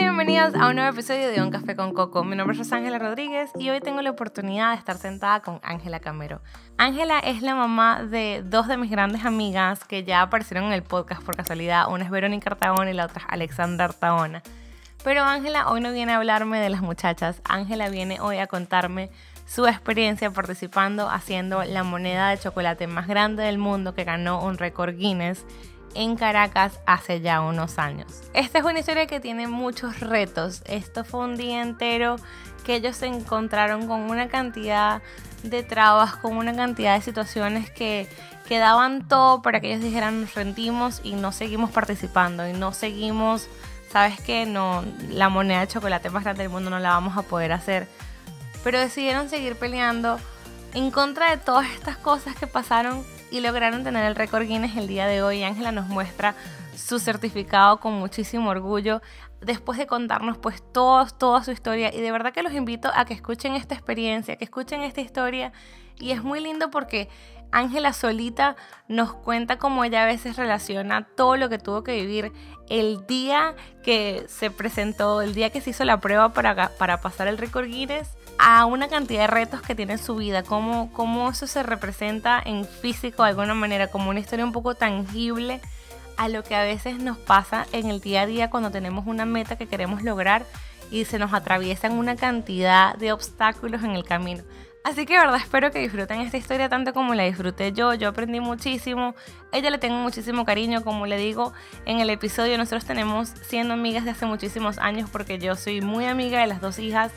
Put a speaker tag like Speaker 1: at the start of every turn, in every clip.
Speaker 1: bienvenidos a un nuevo episodio de Un Café con Coco. Mi nombre es Ángela Rodríguez y hoy tengo la oportunidad de estar sentada con Ángela Camero. Ángela es la mamá de dos de mis grandes amigas que ya aparecieron en el podcast por casualidad. Una es Verónica Artaona y la otra es Alexandra Artaona. Pero Ángela hoy no viene a hablarme de las muchachas. Ángela viene hoy a contarme su experiencia participando haciendo la moneda de chocolate más grande del mundo que ganó un récord Guinness en Caracas hace ya unos años. Esta es una historia que tiene muchos retos. Esto fue un día entero que ellos se encontraron con una cantidad de trabas, con una cantidad de situaciones que quedaban todo para que ellos dijeran nos rendimos y no seguimos participando y no seguimos, sabes que no, la moneda de chocolate más grande del mundo no la vamos a poder hacer. Pero decidieron seguir peleando en contra de todas estas cosas que pasaron y lograron tener el récord Guinness el día de hoy. Ángela nos muestra su certificado con muchísimo orgullo después de contarnos pues todo toda su historia y de verdad que los invito a que escuchen esta experiencia, que escuchen esta historia y es muy lindo porque Ángela solita nos cuenta cómo ella a veces relaciona todo lo que tuvo que vivir el día que se presentó, el día que se hizo la prueba para, para pasar el récord Guinness a una cantidad de retos que tiene su vida, cómo, cómo eso se representa en físico de alguna manera, como una historia un poco tangible a lo que a veces nos pasa en el día a día cuando tenemos una meta que queremos lograr y se nos atraviesan una cantidad de obstáculos en el camino. Así que verdad espero que disfruten esta historia tanto como la disfruté yo. Yo aprendí muchísimo. Ella le tengo muchísimo cariño, como le digo en el episodio. Nosotros tenemos siendo amigas de hace muchísimos años porque yo soy muy amiga de las dos hijas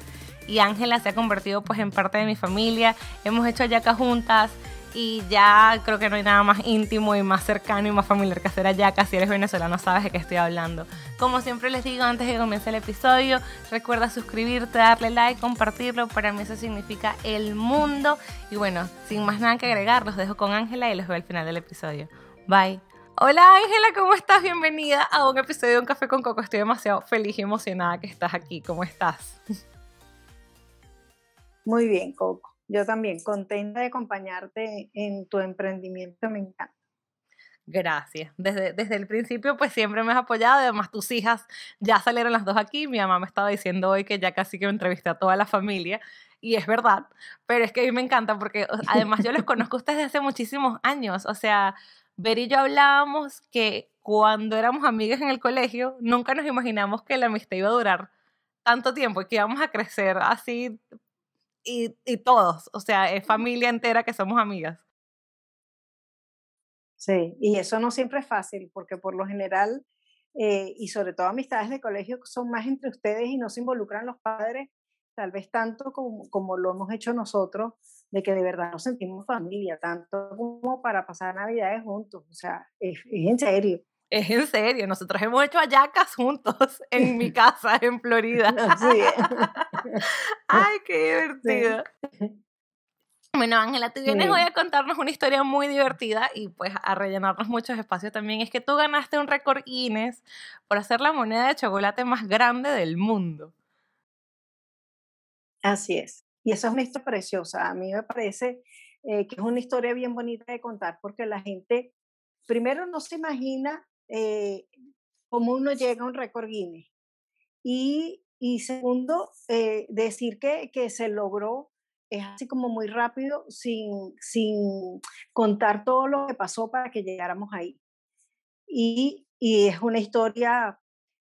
Speaker 1: y Ángela se ha convertido pues en parte de mi familia. Hemos hecho ya juntas y ya creo que no hay nada más íntimo y más cercano y más familiar que hacer ayaca. Si eres venezolano sabes de qué estoy hablando. Como siempre les digo antes de que el episodio, recuerda suscribirte, darle like, compartirlo. Para mí eso significa el mundo. Y bueno, sin más nada que agregar, los dejo con Ángela y los veo al final del episodio. Bye. Hola Ángela, ¿cómo estás? Bienvenida a un episodio de Un Café con Coco. Estoy demasiado feliz y emocionada que estás aquí. ¿Cómo
Speaker 2: estás? Muy bien, Coco. Yo también, contenta de acompañarte en tu emprendimiento, me encanta.
Speaker 1: Gracias. Desde, desde el principio, pues siempre me has apoyado. Además, tus hijas ya salieron las dos aquí. Mi mamá me estaba diciendo hoy que ya casi que me entrevisté a toda la familia. Y es verdad. Pero es que a mí me encanta porque además yo los conozco a ustedes desde hace muchísimos años. O sea, Ver y yo hablábamos que cuando éramos amigas en el colegio, nunca nos imaginamos que la amistad iba a durar tanto tiempo y que íbamos a crecer así y, y todos, o sea, es familia entera que somos amigas.
Speaker 2: Sí, y eso no siempre es fácil, porque por lo general, eh, y sobre todo amistades de colegio, son más entre ustedes y no se involucran los padres, tal vez tanto como, lo hemos hecho nosotros, de que de verdad nos sentimos familia, tanto como para pasar Navidades juntos, o sea, es en serio
Speaker 1: es en serio, nosotros hemos hecho ayacas juntos en mi casa en Florida. Sí. Ay, qué divertido. Bueno, Ángela, tú vienes hoy a contarnos una historia muy divertida y pues a rellenarnos muchos espacios también. Es que tú ganaste un récord Guinness por hacer la moneda de chocolate más grande del mundo.
Speaker 2: Así es. Y eso es una historia preciosa. A mí me parece eh, que es una historia bien bonita de contar porque la gente primero no se imagina eh, cómo uno llega a un récord Guinness. Y, segundo, eh, decir que, que se logró es así como muy rápido, sin, sin contar todo lo que pasó para que llegáramos ahí. Y, y es una historia,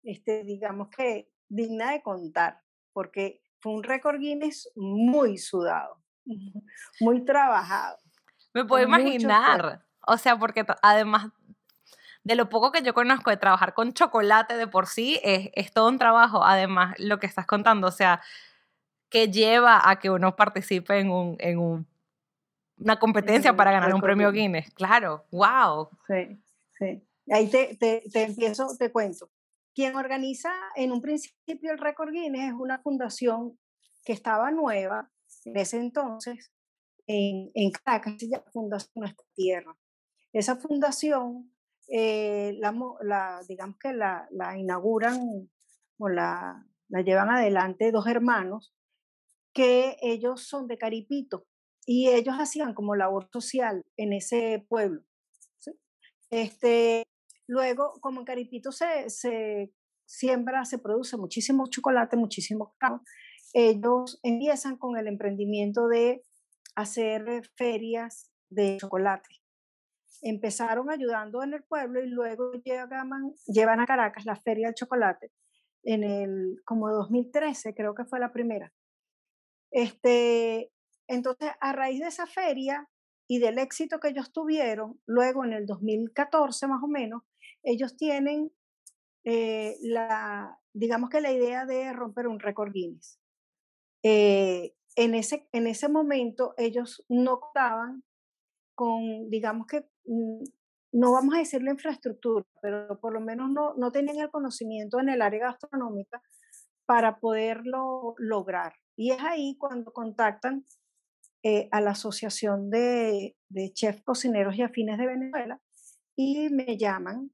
Speaker 2: este, digamos que digna de contar, porque fue un récord Guinness muy sudado, muy trabajado.
Speaker 1: Me puedo imaginar, o sea, porque además de lo poco que yo conozco de trabajar con chocolate de por sí, es, todo un trabajo. Además, lo que estás contando, o sea, que lleva a que uno participe en, una competencia para ganar un premio Guinness. Claro, wow. Sí, sí.
Speaker 2: Ahí te, empiezo, te cuento. Quien organiza en un principio el récord Guinness es una fundación que estaba nueva en ese entonces en, en Caracas, Fundación Nuestra Tierra. Esa fundación eh, digamos que la, inauguran o la, la, llevan adelante dos hermanos que ellos son de Caripito y ellos hacían como labor social en ese pueblo. Este, luego, como en Caripito se, se siembra, se produce muchísimo chocolate, muchísimo cacao, ellos empiezan con el emprendimiento de hacer ferias de chocolate Empezaron ayudando en el pueblo y luego llegan, llevan a Caracas la Feria del Chocolate en el como 2013, creo que fue la primera. Este, entonces, a raíz de esa feria y del éxito que ellos tuvieron, luego en el 2014 más o menos, ellos tienen eh, la, digamos que la idea de romper un récord Guinness. Eh, en, ese, en ese momento ellos no contaban con, digamos que, mm, no vamos a decir la infraestructura, pero por lo menos no, no tenían el conocimiento en el área gastronómica para poderlo lograr. Y es ahí cuando contactan eh, a la Asociación de, de Chefs Cocineros y Afines de Venezuela y me llaman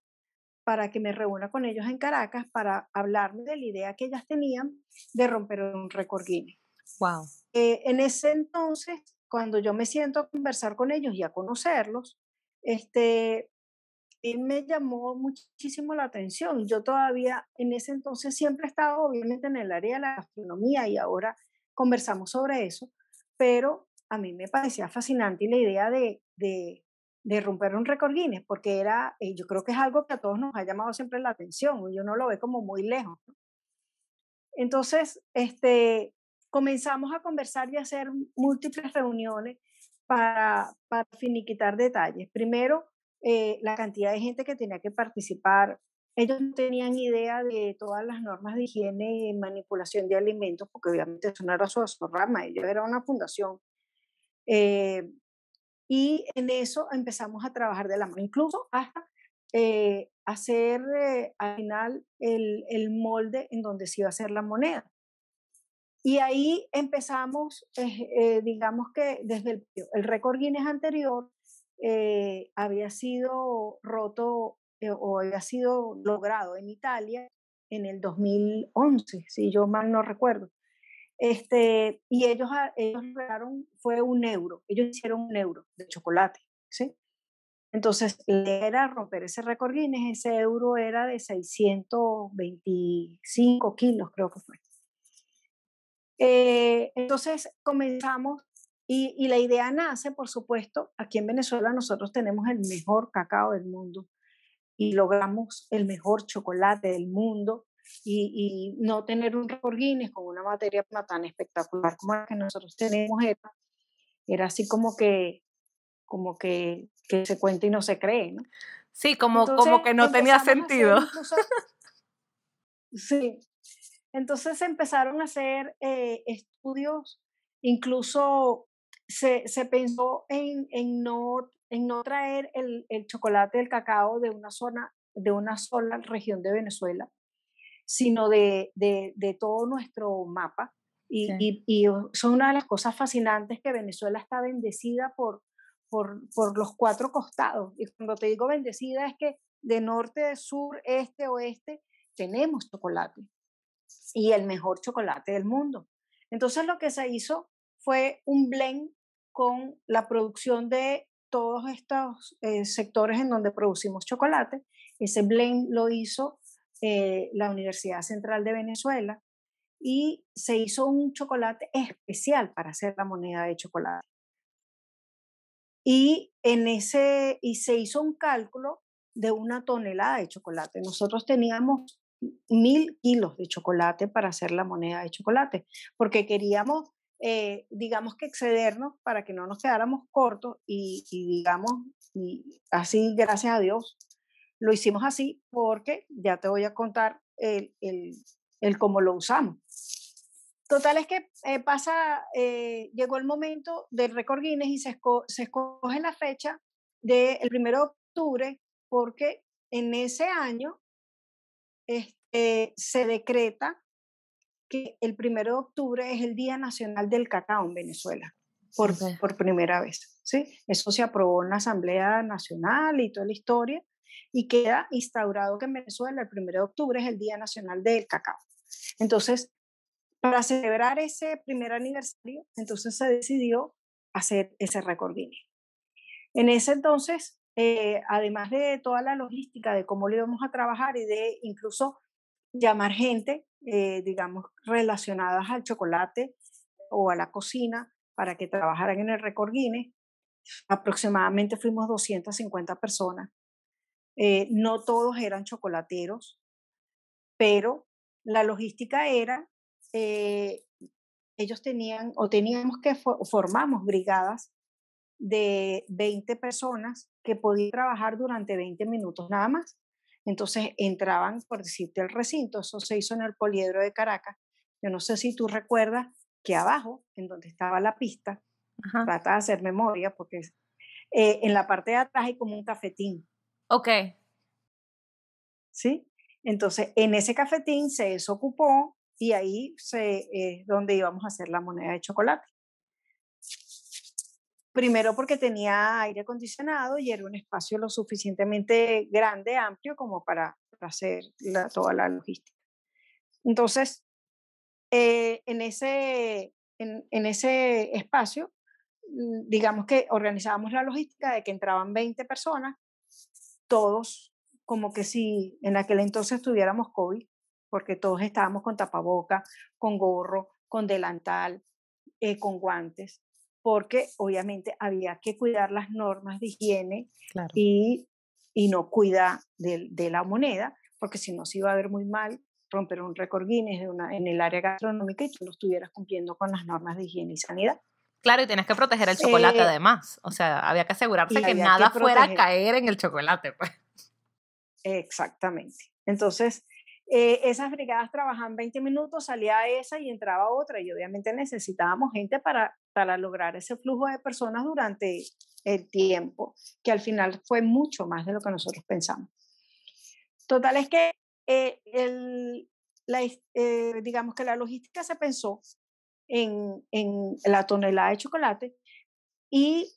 Speaker 2: para que me reúna con ellos en Caracas para hablarme de la idea que ellas tenían de romper un récord Guinness. Wow. Eh, en ese entonces cuando yo me siento a conversar con ellos y a conocerlos, este, y me llamó muchísimo la atención. Yo todavía en ese entonces siempre estaba obviamente en el área de la gastronomía y ahora conversamos sobre eso, pero a mí me parecía fascinante la idea de, de, romper un récord Guinness, porque era, eh, yo creo que es algo que a todos nos ha llamado siempre la atención y uno lo ve como muy lejos. Entonces, este, comenzamos a conversar y a hacer múltiples reuniones para, para finiquitar detalles. Primero, eh, la cantidad de gente que tenía que participar. Ellos no tenían idea de todas las normas de higiene y manipulación de alimentos, porque obviamente eso no era su rama, ellos era una fundación. Eh, y en eso empezamos a trabajar de la mano, incluso hasta eh, hacer al final el, el molde en donde se iba a hacer la moneda. Y ahí empezamos, eh, eh, digamos que desde el, el récord Guinness anterior eh, había sido roto o había sido logrado en Italia en el 2011, si yo mal no recuerdo. Este, y ellos, ah, ellos lograron, fue un euro, ellos hicieron un euro de chocolate, ¿sí? Entonces, era romper ese récord Guinness, ese euro era de 625 kilos, creo que fue. Eh, entonces comenzamos y, y, la idea nace, por supuesto, aquí en Venezuela nosotros tenemos el mejor cacao del mundo y logramos el mejor chocolate del mundo y, no tener un récord Guinness con una materia tan espectacular como la que nosotros tenemos era, así como que como que, que se cuenta y no se cree, ¿no? Sí, como, como que no tenía sentido. sí, entonces empezaron a hacer eh, estudios, incluso se, pensó en, en, no, en no traer el, chocolate, el cacao de una, zona, de una sola región de Venezuela, sino de, todo nuestro mapa. Y, y, son una de las cosas fascinantes que Venezuela está bendecida por, por, por los cuatro costados. Y cuando te digo bendecida es que de norte, sur, este, oeste, tenemos chocolate y el mejor chocolate del mundo. Entonces lo que se hizo fue un blend con la producción de todos estos eh, sectores en donde producimos chocolate. Ese blend lo hizo eh, la Universidad Central de Venezuela y se hizo un chocolate especial para hacer la moneda de chocolate. Y, en ese, y se hizo un cálculo de una tonelada de chocolate. Nosotros teníamos mil kilos de chocolate para hacer la moneda de chocolate, porque queríamos, eh, digamos que excedernos para que no nos quedáramos cortos y, digamos, y así, gracias a Dios, lo hicimos así porque ya te voy a contar el, el, cómo lo usamos. Total es que eh, pasa, eh, llegó el momento del récord Guinness y se, escoge la fecha del de 1 de octubre porque en ese año este, se decreta que el 1 de octubre es el Día Nacional del Cacao en Venezuela, por, por primera vez. ¿sí? Eso se aprobó en la Asamblea Nacional y toda la historia, y queda instaurado que en Venezuela el 1 de octubre es el Día Nacional del Cacao. Entonces, para celebrar ese primer aniversario, entonces se decidió hacer ese recordín En ese entonces, eh, además de toda la logística de cómo lo vamos a trabajar y de incluso llamar gente, eh, digamos, relacionadas al chocolate o a la cocina para que trabajaran en el Record Guinness, aproximadamente fuimos 250 personas. Eh, no todos eran chocolateros, pero la logística era, ellos tenían o teníamos que formamos brigadas de 20 personas que podía trabajar durante 20 minutos nada más. Entonces entraban, por decirte, al recinto, eso se hizo en el poliedro de Caracas. Yo no sé si tú recuerdas que abajo, en donde estaba la pista, trata de hacer memoria, porque eh, en la parte de atrás hay como un cafetín. Ok. ¿Sí? Entonces, en ese cafetín se desocupó y ahí es eh, donde íbamos a hacer la moneda de chocolate. Primero porque tenía aire acondicionado y era un espacio lo suficientemente grande, amplio, como para, hacer toda la logística. Entonces, eh, en, ese, en, ese espacio, mm, digamos que organizábamos la logística de que entraban 20 personas, todos como que si en aquel entonces tuviéramos COVID, porque todos estábamos con tapaboca, con gorro, con delantal, eh, con guantes porque obviamente había que cuidar las normas de higiene y, y, no cuidar de, la moneda, porque si no se iba a ver muy mal romper un récord Guinness en el área gastronómica y tú no estuvieras cumpliendo con las normas de higiene y sanidad.
Speaker 1: Claro, y tienes que proteger el chocolate
Speaker 2: además. O sea, había que asegurarse que nada fuera a caer en el chocolate. Pues. Exactamente. Entonces, eh, esas brigadas trabajaban 20 minutos, salía esa y entraba otra. Y obviamente necesitábamos gente para para lograr ese flujo de personas durante el tiempo, que al final fue mucho más de lo que nosotros pensamos. Total es que eh, el, la, eh, digamos que la logística se pensó en, en, la tonelada de chocolate y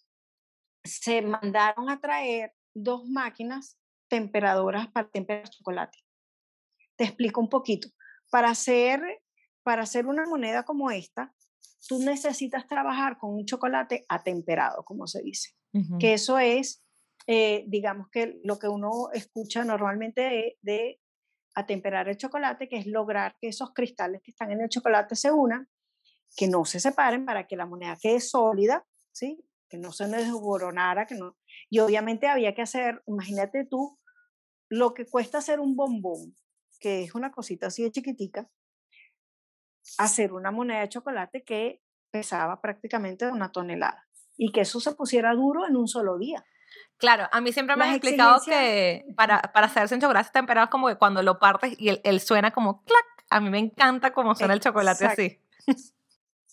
Speaker 2: se mandaron a traer dos máquinas temperadoras para temperar chocolate. Te explico un poquito. Para hacer para hacer una moneda como esta, tú necesitas trabajar con un chocolate atemperado, como se dice. Que eso es, eh, digamos que lo que uno escucha normalmente de, atemperar el chocolate, que es lograr que esos cristales que están en el chocolate se unan, que no se separen para que la moneda quede sólida, ¿sí? que no se desboronara, que no... Y obviamente había que hacer, imagínate tú, lo que cuesta hacer un bombón, que es una cosita así de chiquitica, hacer una moneda de chocolate que pesaba prácticamente una tonelada y que eso se pusiera duro en un solo día. Claro, a mí siempre me han explicado que para, para hacerse un chocolate
Speaker 1: temperado es como que cuando lo partes y el, suena como clac. A mí me encanta cómo suena el chocolate así.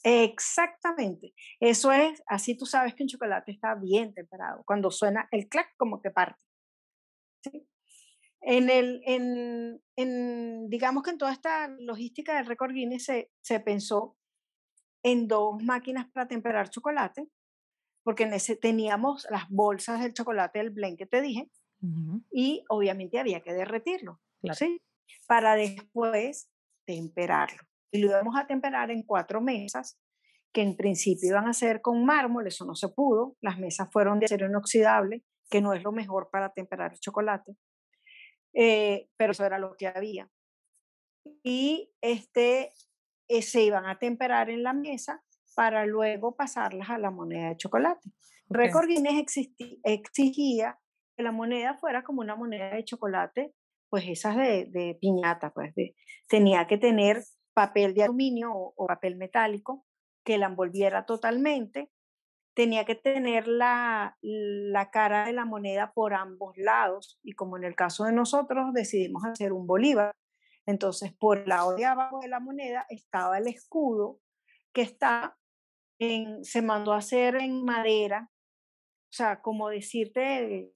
Speaker 2: Exactamente. Eso es, así tú sabes que un chocolate está bien temperado, cuando suena el clac como que parte. ¿Sí? En el, en, en, digamos que en toda esta logística del récord Guinness se, pensó en dos máquinas para temperar chocolate, porque en ese teníamos las bolsas del chocolate del blend que te dije, y obviamente había que derretirlo, ¿sí? Para después temperarlo. Y lo íbamos a temperar en cuatro mesas, que en principio iban a ser con mármol, eso no se pudo, las mesas fueron de acero inoxidable, que no es lo mejor para temperar el chocolate. Eh, pero eso era lo que había. Y este, eh, se iban a temperar en la mesa para luego pasarlas a la moneda de chocolate. Record Guinness exigía que la moneda fuera como una moneda de chocolate, pues esas de, piñata, pues tenía que tener papel de aluminio o papel metálico que la envolviera totalmente tenía que tener la, la, cara de la moneda por ambos lados y como en el caso de nosotros decidimos hacer un bolívar, entonces por el lado de abajo de la moneda estaba el escudo que está en, se mandó a hacer en madera, o sea, como decirte,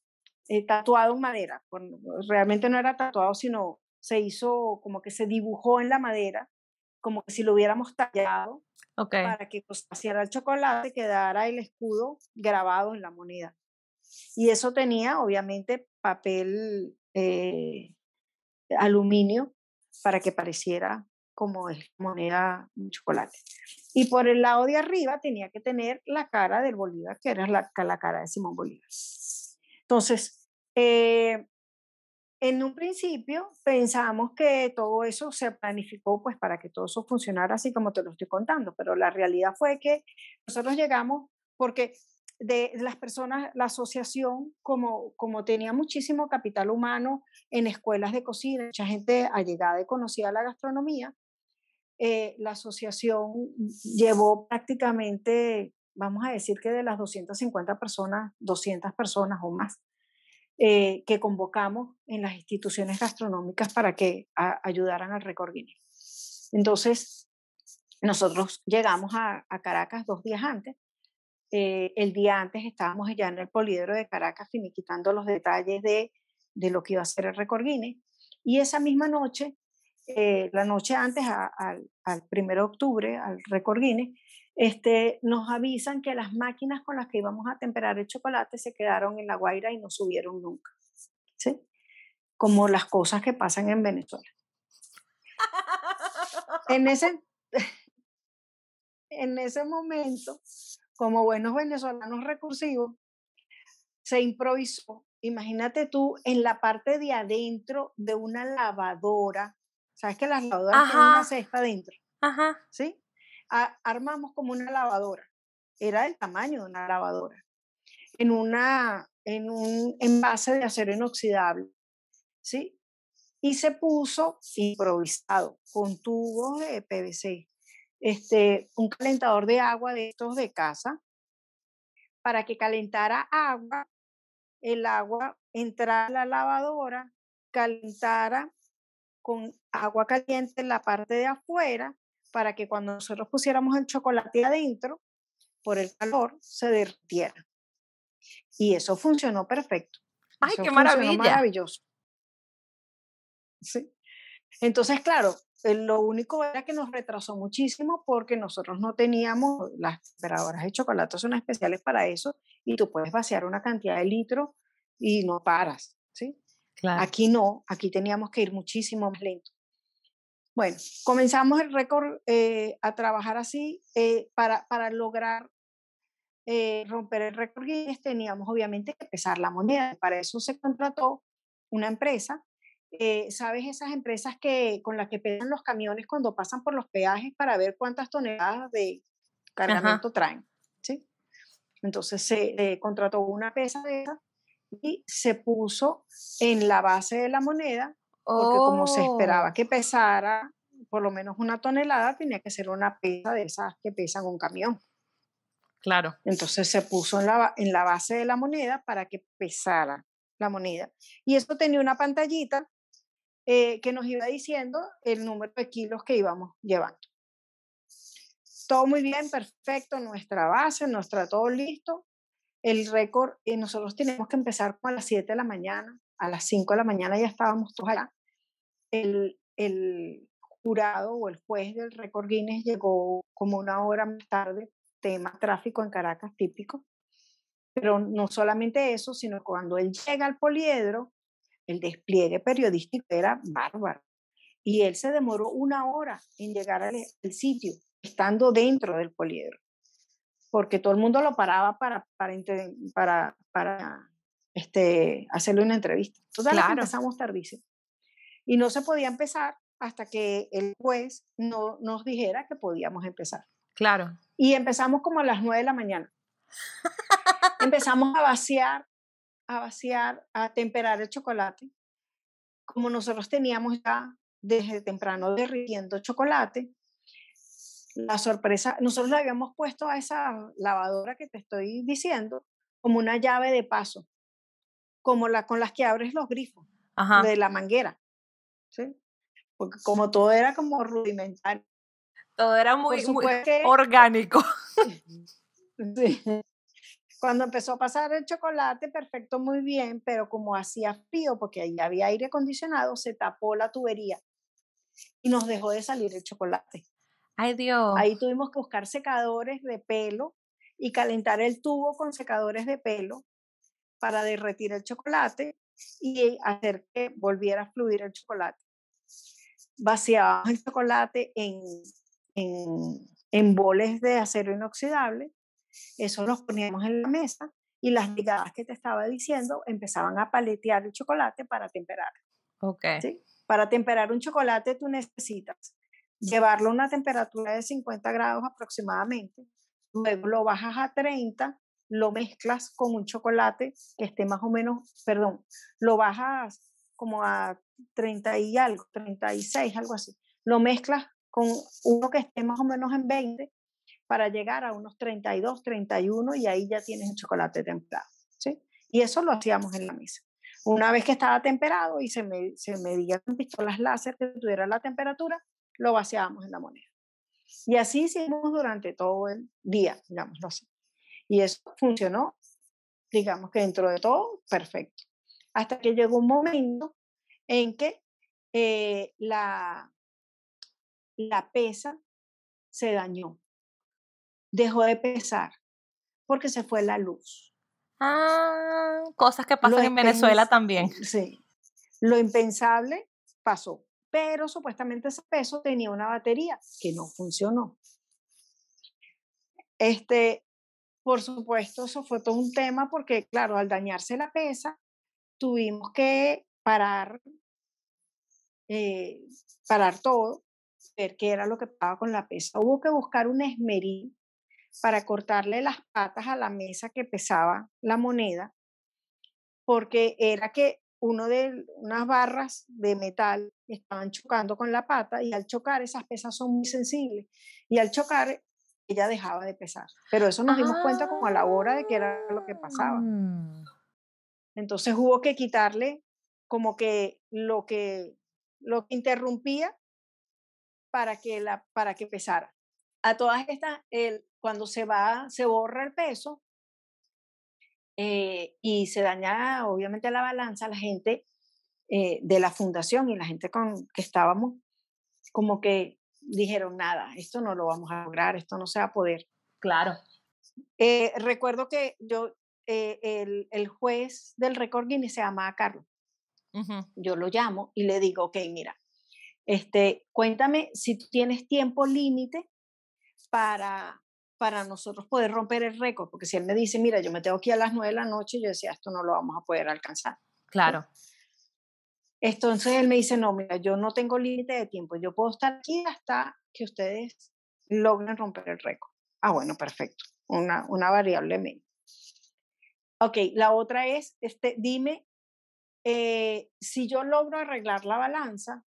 Speaker 2: eh, tatuado en madera, realmente no era tatuado, sino se hizo como que se dibujó en la madera como si lo hubiéramos tallado para que pasara pues, el chocolate quedara el escudo grabado en la moneda. Y eso tenía, obviamente, papel eh, aluminio para que pareciera como es moneda de chocolate. Y por el lado de arriba tenía que tener la cara del Bolívar, que era la, cara de Simón Bolívar. Entonces, eh, en un principio pensamos que todo eso se planificó pues para que todo eso funcionara así como te lo estoy contando, pero la realidad fue que nosotros llegamos porque de las personas, la asociación, como, como tenía muchísimo capital humano en escuelas de cocina, mucha gente allegada y conocida la gastronomía, eh, la asociación llevó prácticamente, vamos a decir que de las 250 personas, 200 personas o más eh, que convocamos en las instituciones gastronómicas para que ayudaran al récord Entonces, nosotros llegamos a, Caracas dos días antes. Eh, el día antes estábamos ya en el poliedro de Caracas finiquitando los detalles de, lo que iba a ser el récord Guinness. Y esa misma noche, eh, la noche antes, al, al 1 de octubre, al récord Guinness, este, nos avisan que las máquinas con las que íbamos a temperar el chocolate se quedaron en La Guaira y no subieron nunca. ¿sí? Como las cosas que pasan en Venezuela. En ese, en ese momento, como buenos venezolanos recursivos, se improvisó. Imagínate tú en la parte de adentro de una lavadora. ¿Sabes que las lavadoras tienen una cesta adentro? Ajá. ¿Sí? armamos como una lavadora. Era del tamaño de una lavadora. En, una, en un envase de acero inoxidable. ¿Sí? Y se puso improvisado, con tubos de PVC, este, un calentador de agua de estos de casa, para que calentara agua, el agua entrara a la lavadora, calentara con agua caliente en la parte de afuera para que cuando nosotros pusiéramos el chocolate adentro, por el calor, se derritiera. Y eso funcionó perfecto.
Speaker 1: ¡Ay, qué maravilla! Maravilloso.
Speaker 2: Sí. Entonces, claro, eh, lo único era que nos retrasó muchísimo porque nosotros no teníamos las temperadoras de chocolate, son especiales para eso y tú puedes vaciar una cantidad de litros y no paras, ¿sí? Aquí no, aquí teníamos que ir muchísimo más lento. Bueno, comenzamos el récord eh, a trabajar así eh, para, para, lograr eh, romper el récord y teníamos obviamente que pesar la moneda. Para eso se contrató una empresa. ¿Sabes esas empresas que, con las que pesan los camiones cuando pasan por los peajes para ver cuántas toneladas de cargamento traen? ¿sí? Entonces se contrató una pesa de esas y se puso en la base de la moneda porque como se oh. esperaba que pesara por lo menos una tonelada, tenía que ser una pesa de esas que pesan un camión. Claro. Entonces se puso en la, base de la moneda para que pesara la moneda. Y eso tenía una pantallita eh, que nos iba diciendo el número de kilos que íbamos llevando. Todo muy bien, perfecto, nuestra base, nuestra todo listo. El récord, eh, nosotros tenemos que empezar como a las 7 de la mañana, a las 5 de la mañana ya estábamos todos allá el, jurado o el juez del récord Guinness llegó como una hora más tarde, tema tráfico en Caracas típico. Pero no solamente eso, sino cuando él llega al poliedro, el despliegue periodístico era bárbaro. Y él se demoró una hora en llegar al, sitio, estando dentro del poliedro, porque todo el mundo lo paraba para, para, para, este, hacerle una entrevista. Entonces empezamos tardísimo. Y no se podía empezar hasta que el juez no nos dijera que podíamos empezar. Claro. Y empezamos como a las nueve de la mañana. empezamos a vaciar, a vaciar, a temperar el chocolate. Como nosotros teníamos ya desde temprano derritiendo chocolate, la sorpresa, nosotros le habíamos puesto a esa lavadora que te estoy diciendo como una llave de paso, como la con las que abres los grifos de la manguera. Porque como todo era como rudimentario.
Speaker 1: Todo era muy,
Speaker 2: orgánico. Cuando empezó a pasar el chocolate, perfecto, muy bien, pero como hacía frío, porque ahí había aire acondicionado, se tapó la tubería y nos dejó de salir el chocolate. Ay Dios. Ahí tuvimos que buscar secadores de pelo y calentar el tubo con secadores de pelo para derretir el chocolate y hacer que volviera a fluir el chocolate vaciábamos el chocolate en, en, en boles de acero inoxidable, eso los poníamos en la mesa y las ligadas que te estaba diciendo empezaban a paletear el chocolate para temperar.
Speaker 1: Okay.
Speaker 2: Para temperar un chocolate tú necesitas llevarlo a una temperatura de 50 grados aproximadamente, luego lo bajas a 30, lo mezclas con un chocolate que esté más o menos, perdón, lo bajas como a 30 y algo, 36, algo así. Lo mezclas con uno que esté más o menos en 20 para llegar a unos 32, 31 y ahí ya tienes el chocolate templado. ¿sí? Y eso lo hacíamos en la mesa. Una vez que estaba temperado y se, me, se medía con pistolas láser que tuviera la temperatura, lo vaciábamos en la moneda. Y así hicimos durante todo el día, digámoslo así. Y eso funcionó, digamos que dentro de todo, perfecto hasta que llegó un momento en que eh, la, la pesa se dañó, dejó de pesar porque se fue la luz. Ah, cosas que pasan en Venezuela también. Sí, lo impensable pasó, pero supuestamente ese peso tenía una batería que no funcionó. Este, por supuesto, eso fue todo un tema porque, claro, al dañarse la pesa, tuvimos que parar, eh, parar todo, ver qué era lo que pasaba con la pesa. Hubo que buscar un esmeril para cortarle las patas a la mesa que pesaba la moneda, porque era que uno de unas barras de metal estaban chocando con la pata y al chocar esas pesas son muy sensibles y al chocar ella dejaba de pesar. Pero eso nos dimos cuenta como a la hora de que era lo que pasaba. Ah. Entonces hubo que quitarle como que lo que, lo que interrumpía para que, la, para que pesara. A todas estas, el, cuando se va, se borra el peso eh, y se daña obviamente la balanza, la gente eh, de la fundación y la gente con que estábamos, como que dijeron, nada, esto no lo vamos a lograr, esto no se va a poder. Claro. Eh, recuerdo que yo eh, el, el, juez del récord Guinness se llama Carlos. Yo lo llamo y le digo, ok, mira, este, cuéntame si tú tienes tiempo límite para, para nosotros poder romper el récord, porque si él me dice, mira, yo me tengo aquí a las nueve de la noche, yo decía, esto no lo vamos a poder alcanzar. Claro. Entonces él me dice, no, mira, yo no tengo límite de tiempo, yo puedo estar aquí hasta que ustedes logren romper el récord. Ah, bueno, perfecto, una, una variable Ok, la otra es, este, dime, eh, si yo logro arreglar la balanza,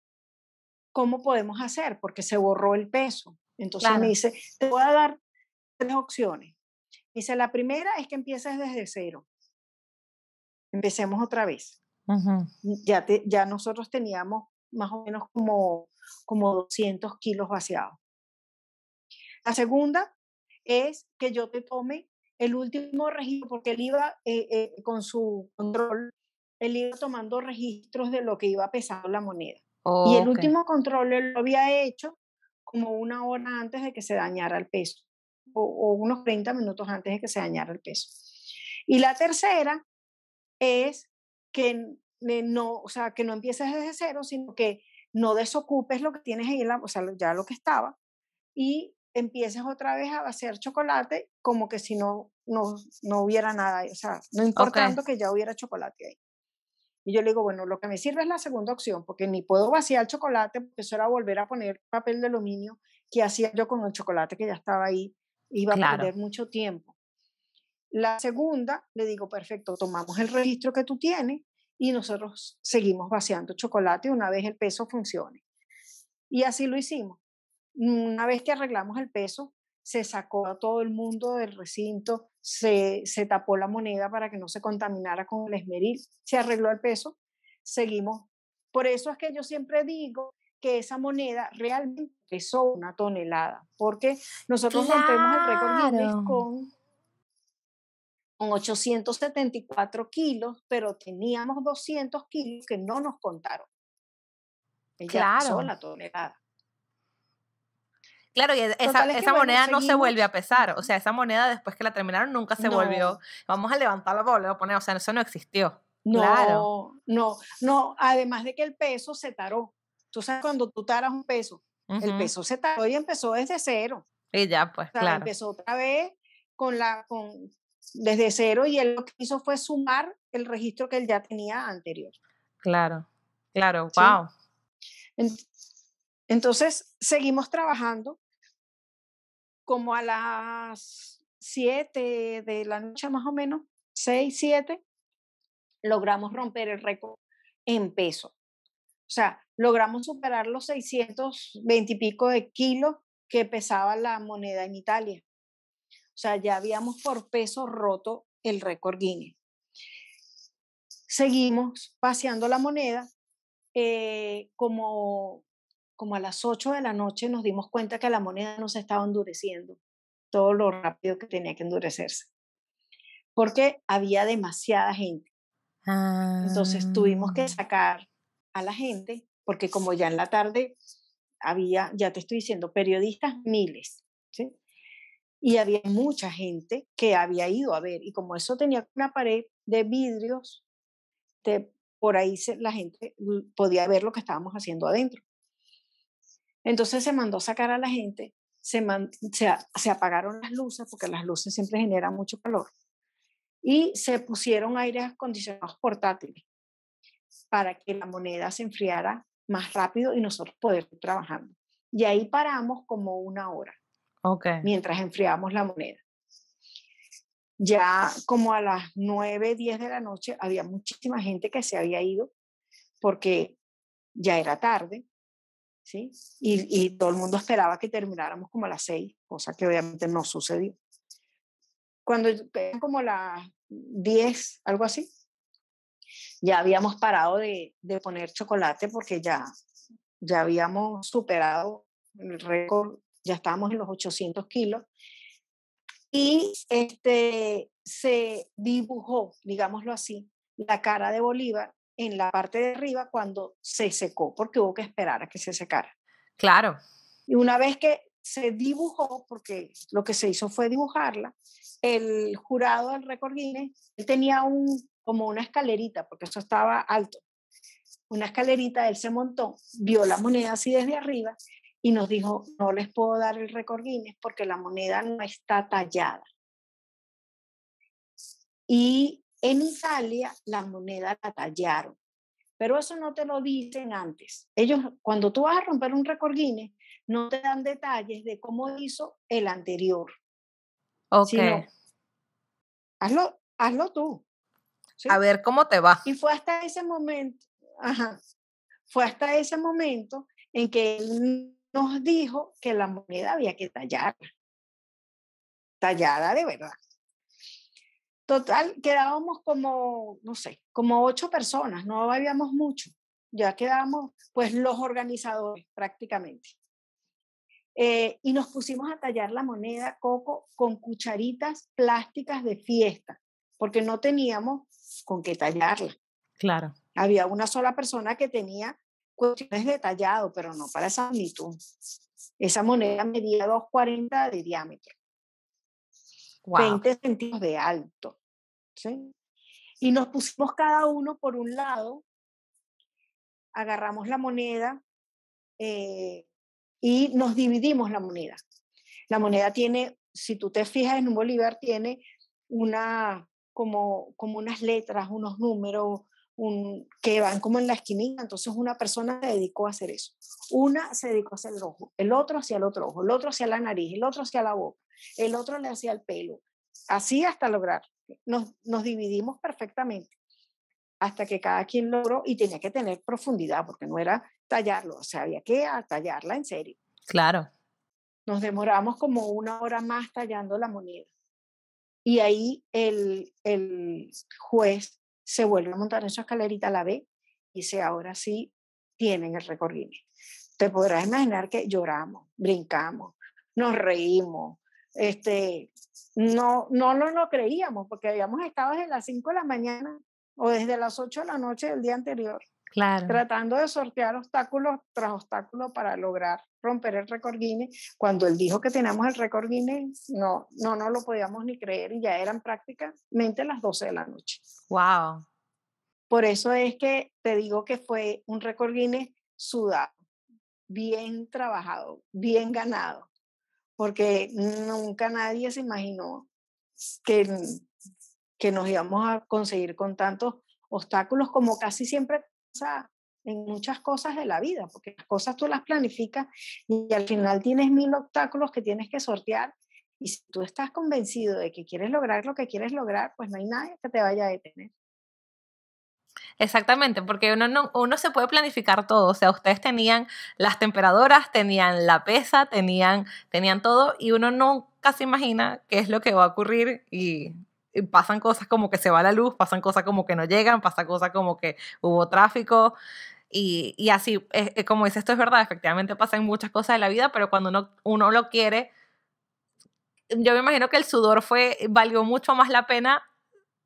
Speaker 2: ¿cómo podemos hacer? Porque se borró el peso. Entonces me dice, te voy a dar tres opciones. Dice, la primera es que empieces desde cero. Empecemos otra vez. ya, te, ya nosotros teníamos más o menos como, como 200 kilos vaciados. La segunda es que yo te tome el último registro, porque él iba eh, eh, con su control, él iba tomando registros de lo que iba pesando la moneda. y el último control lo había hecho como una hora antes de que se dañara el peso, o, unos 30 minutos antes de que se dañara el peso. Y la tercera es que eh, no, o sea, que no empieces desde cero, sino que no desocupes lo que tienes ahí, o sea, ya lo que estaba, y empiezas otra vez a vaciar chocolate como que si no, no, hubiera nada o sea, no importando que ya hubiera chocolate ahí. Y yo le digo, bueno, lo que me sirve es la segunda opción, porque ni puedo vaciar chocolate, porque eso era volver a poner papel de aluminio que hacía yo con el chocolate que ya estaba ahí, iba a perder mucho tiempo. La segunda, le digo, perfecto, tomamos el registro que tú tienes y nosotros seguimos vaciando chocolate una vez el peso funcione. Y así lo hicimos. Una vez que arreglamos el peso, se sacó a todo el mundo del recinto, se, se, tapó la moneda para que no se contaminara con el esmeril, se arregló el peso, seguimos. Por eso es que yo siempre digo que esa moneda realmente pesó una tonelada, porque nosotros contamos el récord con, 874 kilos, pero teníamos 200 kilos que no nos contaron. Ella claro. la tonelada. Claro, y esa, moneda no se vuelve
Speaker 1: a pesar. O sea, esa moneda después que la terminaron nunca se volvió. Vamos a levantarla la volver a poner. O sea, eso no existió.
Speaker 2: No, claro. no, no. Además de que el peso se taró. Tú sabes, cuando tú taras un peso, el peso se taró y empezó desde cero. Y ya, pues, claro. Empezó otra vez con la, con, desde cero y él lo que hizo fue sumar el registro que él ya tenía anterior. Claro, claro, wow. Entonces, seguimos trabajando como a las 7 de la noche más o menos, 6, 7, logramos romper el récord en peso. O sea, logramos superar los 620 y pico de kilos que pesaba la moneda en Italia. O sea, ya habíamos por peso roto el récord guinea Seguimos paseando la moneda. Eh, como como a las 8 de la noche nos dimos cuenta que la moneda no se estaba endureciendo, todo lo rápido que tenía que endurecerse, porque había demasiada gente. Entonces tuvimos que ah. sacar a la gente, porque como ya en la tarde había, ya te estoy diciendo, periodistas miles, Y había mucha gente que había ido a ver, y como eso tenía una pared de vidrios, te por ahí la gente podía ver lo que estábamos haciendo adentro. Entonces se mandó a sacar a la gente, se, apagaron las luces, porque las luces siempre generan mucho calor, y se pusieron aires acondicionados portátiles para que la moneda se enfriara más rápido y nosotros poder ir trabajando. Y ahí paramos como una hora, mientras enfriamos la moneda. Ya como a las 9, 10 de la noche había muchísima gente que se había ido porque ya era tarde ¿sí? Y, y, todo el mundo esperaba que termináramos como a las seis, cosa que obviamente no sucedió. Cuando como las diez, algo así, ya habíamos parado de, de, poner chocolate porque ya, ya habíamos superado el récord, ya estábamos en los 800 kilos. Y este, se dibujó, digámoslo así, la cara de Bolívar en la parte de arriba cuando se secó, porque hubo que esperar a que se secara. Claro. Y una vez que se dibujó, porque lo que se hizo fue dibujarla, el jurado del récord Guinness, él tenía un, como una escalerita, porque eso estaba alto, una escalerita, él se montó, vio la moneda así desde arriba y nos dijo, no les puedo dar el récord Guinness porque la moneda no está tallada. Y en Italia la moneda la tallaron, pero eso no te lo dicen antes. Ellos, cuando tú vas a romper un récord Guinness, no te dan detalles de cómo hizo el anterior. Ok. hazlo, hazlo tú. A ver cómo te va. Y fue hasta ese momento, ajá, fue hasta ese momento en que él nos dijo que la moneda había que tallarla. Tallada de verdad. Total, quedábamos como, no sé, como ocho personas, no habíamos mucho, ya quedábamos pues los organizadores prácticamente. Eh, y nos pusimos a tallar la moneda coco con cucharitas plásticas de fiesta, porque no teníamos con qué tallarla. Claro. Había una sola persona que tenía cuestiones de tallado, pero no para esa magnitud. Esa moneda medía 2,40 de diámetro. 20 centímetros de alto. ¿sí? Y nos pusimos cada uno por un lado, agarramos la moneda eh, y nos dividimos la moneda. La moneda tiene, si tú te fijas en un bolívar, tiene una, como, como unas letras, unos números, un, que van como en la esquinita. Entonces una persona se dedicó a hacer eso. Una se dedicó a hacer el ojo, el otro hacia el otro ojo, el otro hacia la nariz, el otro hacia la boca el otro le hacía el pelo. Así hasta lograr. Nos, nos dividimos perfectamente hasta que cada quien logró y tenía que tener profundidad porque no era tallarlo, o sea, había que tallarla en serio. Claro. Nos demoramos como una hora más tallando la moneda. Y ahí el, el juez se vuelve a montar en su escalerita, la ve y dice, ahora sí tienen el recorrido. Te podrás imaginar que lloramos, brincamos, nos reímos, este, no, no no lo creíamos porque habíamos estado desde las 5 de la mañana o desde las 8 de la noche del día anterior. Tratando de sortear obstáculos tras obstáculos para lograr romper el récord Guinness. Cuando él dijo que teníamos el récord Guinness, no, no, no lo podíamos ni creer y ya eran prácticamente las 12 de la noche. Wow. Por eso es que te digo que fue un récord Guinness sudado, bien trabajado, bien ganado porque nunca nadie se imaginó que, que nos íbamos a conseguir con tantos obstáculos como casi siempre pasa en muchas cosas de la vida, porque las cosas tú las planificas y al final tienes mil obstáculos que tienes que sortear y si tú estás convencido de que quieres lograr lo que quieres lograr, pues no hay nadie que te vaya a detener.
Speaker 1: Exactamente, porque uno, no, uno se puede planificar todo. O sea, ustedes tenían las temperaturas, tenían la pesa, tenían, tenían todo y uno no casi imagina qué es lo que va a ocurrir y, pasan cosas como que se va la luz, pasan cosas como que no llegan, pasan cosas como que hubo tráfico. Y, así, como dice, esto es verdad, efectivamente pasan muchas cosas en la vida, pero cuando uno, uno lo quiere, yo me imagino que el sudor fue, valió mucho más la pena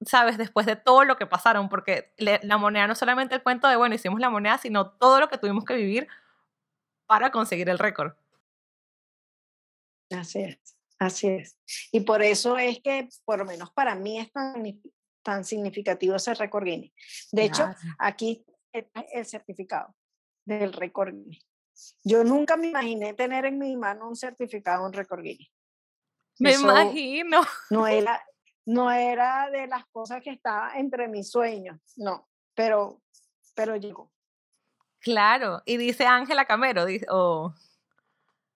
Speaker 1: sabes, después de todo lo que pasaron, porque la moneda no solamente el cuento de, bueno, hicimos la moneda, sino todo lo que tuvimos que vivir para conseguir el récord.
Speaker 2: Así es, así es. Y por eso es que, por lo menos para mí, es tan, significativo ese récord Guinness. De hecho, aquí está eh, el certificado del récord Guinness. Yo nunca me imaginé tener en mi mano un certificado, un récord Guinness. Me imagino. No era, no era de las cosas que estaba entre mis sueños, no, pero, pero llegó.
Speaker 1: Claro, y dice Ángela Camero, dice, oh.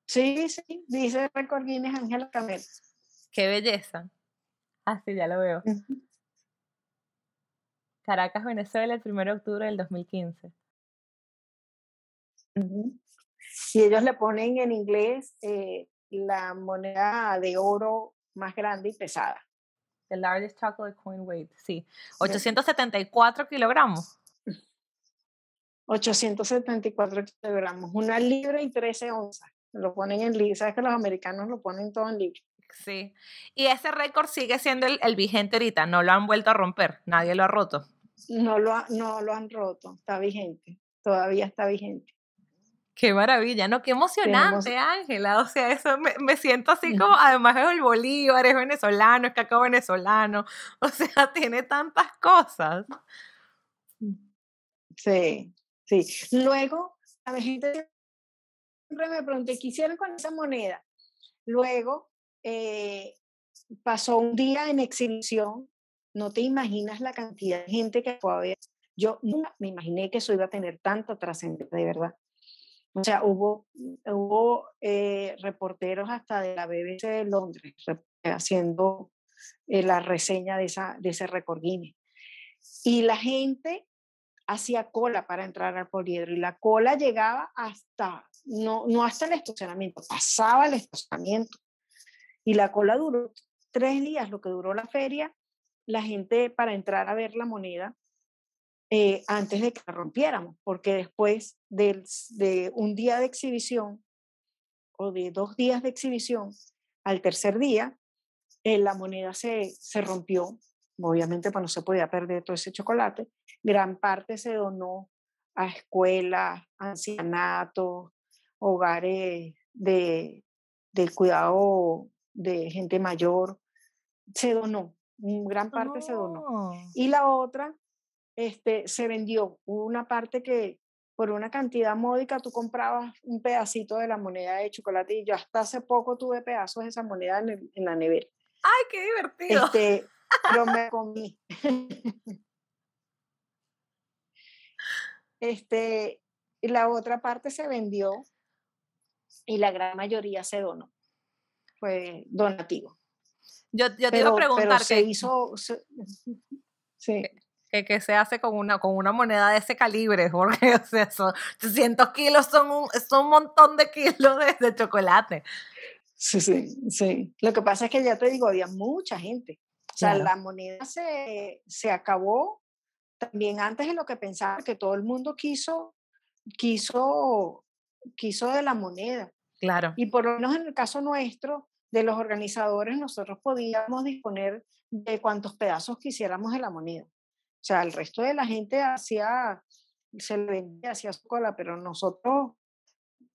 Speaker 1: Sí, sí, dice Record Guinness Ángela Camero. Qué belleza. Así ah, ya lo veo. Caracas, Venezuela, el 1 de octubre del 2015.
Speaker 2: Y ellos le ponen en inglés eh, la moneda de oro más grande y pesada. The largest chocolate coin weight, sí.
Speaker 1: 874 kilogramos.
Speaker 2: 874 kilogramos, una libra y 13 onzas. Lo ponen en libra, sabes que los americanos lo ponen todo en libra.
Speaker 1: Sí, y ese récord sigue siendo el, vigente ahorita, no lo han vuelto a romper, nadie lo ha roto.
Speaker 2: No lo, no lo han roto, está vigente, todavía está vigente.
Speaker 1: Qué maravilla, ¿no? Qué emocionante,
Speaker 2: Ángela. O sea, eso me, siento así como,
Speaker 1: además es el Bolívar, es venezolano, es cacao venezolano. O sea, tiene tantas
Speaker 2: cosas. Mm. Sí, sí. Luego, a la gente siempre me pregunté, ¿qué hicieron con esa moneda? Luego, eh, pasó un día en exhibición, no te imaginas la cantidad de gente que fue a ver. Yo nunca me imaginé que eso iba a tener tanto trascendencia, de verdad. O sea, hubo, hubo eh, reporteros hasta de la BBC de Londres haciendo eh, la reseña de, esa, de ese recordine. Y la gente hacía cola para entrar al poliedro y la cola llegaba hasta, no, no hasta el estacionamiento, pasaba el estacionamiento. Y la cola duró tres días, lo que duró la feria, la gente para entrar a ver la moneda eh, antes de que la rompiéramos, porque después de un día de exhibición o de dos días de exhibición, al tercer día, eh, la moneda se, se rompió, obviamente pues no se podía perder todo ese chocolate, gran parte se donó a escuelas, ancianatos, hogares de, del cuidado de gente mayor, se donó, gran parte se donó. Y la otra este, se vendió una parte que por una cantidad módica tú comprabas un pedacito de la moneda de chocolate y yo hasta hace poco tuve pedazos de esa moneda en, la nevera.
Speaker 1: ¡Ay, qué divertido! Este,
Speaker 2: yo me comí. este, la otra parte se vendió y la gran mayoría se donó. Fue donativo. Yo, yo te preguntar Se hizo, sí
Speaker 1: que, se hace con una, con una moneda de ese calibre, porque o sea, son 300 kilos son un, montón de kilos de, chocolate.
Speaker 2: Sí, sí, sí. Lo que pasa es que ya te digo, había mucha gente. O sea, la moneda se, acabó también antes de lo que pensaba, que todo el mundo quiso, quiso, quiso de la moneda. Claro. Y por lo menos en el caso nuestro, de los organizadores, nosotros podíamos disponer de cuantos pedazos quisiéramos de la moneda. O sea, el resto de la gente hacía, se le vendía, hacía su cola, pero nosotros,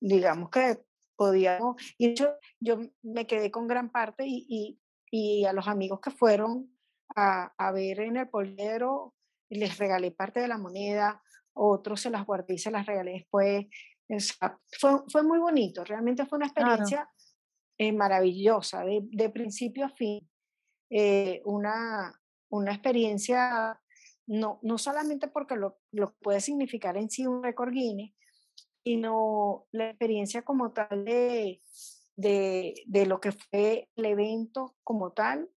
Speaker 2: digamos que podíamos. Y yo, yo me quedé con gran parte y, y, y a los amigos que fueron a, a ver en el polero les regalé parte de la moneda, otros se las guardé y se las regalé después. fue, fue, muy bonito, realmente fue una experiencia eh, maravillosa, de, de, principio a fin. Eh, una, una experiencia no, no solamente porque lo, puede significar en sí un récord Guinness, sino la experiencia como tal de, de, lo que fue el evento como tal